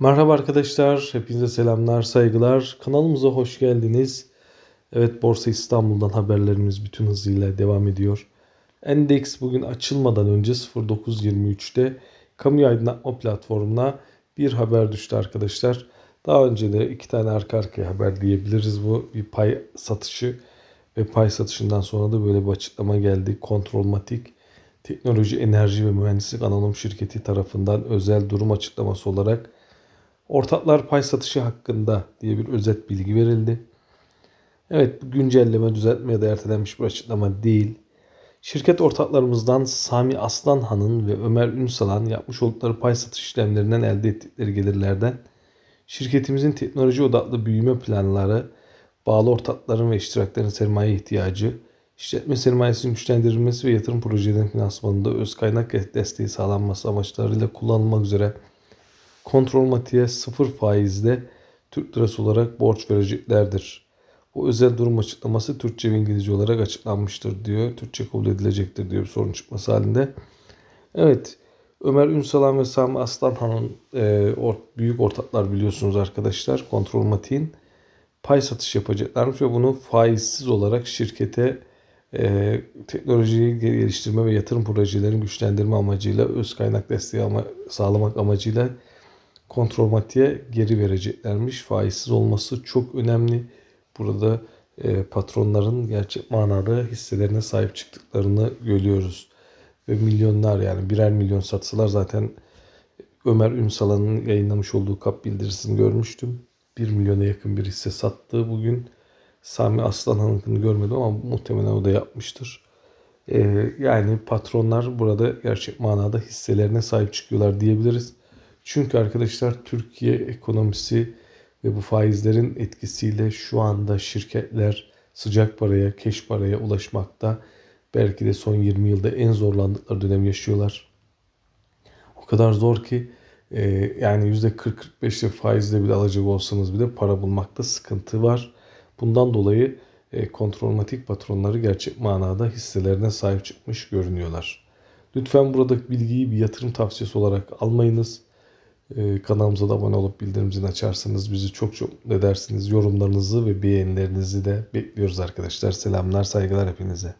Merhaba arkadaşlar, hepinize selamlar, saygılar. Kanalımıza hoş geldiniz. Evet, Borsa İstanbul'dan haberlerimiz bütün hızıyla devam ediyor. Endeks bugün açılmadan önce 09.23'te kamu aydınlatma platformuna bir haber düştü arkadaşlar. Daha önce de iki tane arka arkaya haber diyebiliriz. Bu bir pay satışı ve pay satışından sonra da böyle bir açıklama geldi. Kontrolmatik Teknoloji, Enerji ve Mühendislik Anonim Şirketi tarafından özel durum açıklaması olarak Ortaklar pay satışı hakkında diye bir özet bilgi verildi. Evet bu güncelleme, düzeltme ya da ertelenmiş bir açıklama değil. Şirket ortaklarımızdan Sami Aslan Hanın ve Ömer Ünsal'ın yapmış oldukları pay satış işlemlerinden elde ettikleri gelirlerden şirketimizin teknoloji odaklı büyüme planları, bağlı ortakların ve iştiraklerin sermaye ihtiyacı, işletme sermayesinin güçlendirilmesi ve yatırım projelerinin finansmanında öz kaynak desteği sağlanması amaçlarıyla kullanılmak üzere Kontrol Mati'ye sıfır faizle Türk lirası olarak borç vereceklerdir. Bu özel durum açıklaması Türkçe ve İngilizce olarak açıklanmıştır diyor. Türkçe kabul edilecektir diyor sorun çıkması halinde. Evet Ömer Ünsalan ve Sami Aslanhan'ın e, or, büyük ortaklar biliyorsunuz arkadaşlar. Kontrol Mati'nin pay satış yapacaklarmış ve bunu faizsiz olarak şirkete e, teknolojiyi geliştirme ve yatırım projelerini güçlendirme amacıyla öz kaynak desteği ama, sağlamak amacıyla kontrol kontrolmatiğe geri vereceklermiş. Faizsiz olması çok önemli. Burada e, patronların gerçek manada hisselerine sahip çıktıklarını görüyoruz. Ve milyonlar yani birer milyon satsalar zaten Ömer Ünsalan'ın yayınlamış olduğu kap bildirisini görmüştüm. 1 milyona yakın bir hisse sattı bugün. Sami Aslanhan'ınkını görmedim ama muhtemelen o da yapmıştır. Ee, yani patronlar burada gerçek manada hisselerine sahip çıkıyorlar diyebiliriz. Çünkü arkadaşlar Türkiye ekonomisi ve bu faizlerin etkisiyle şu anda şirketler sıcak paraya, keş paraya ulaşmakta. Belki de son 20 yılda en zorlandıkları dönem yaşıyorlar. O kadar zor ki e, yani %40-45'lik faizle bile alacak olsanız bile para bulmakta sıkıntı var. Bundan dolayı e, kontrolmatik patronları gerçek manada hisselerine sahip çıkmış görünüyorlar. Lütfen buradaki bilgiyi bir yatırım tavsiyesi olarak almayınız. Ee, kanalımıza da abone olup bildirim zilini açarsanız bizi çok çok mutlu edersiniz. Yorumlarınızı ve beğenilerinizi de bekliyoruz arkadaşlar. Selamlar, saygılar hepinize.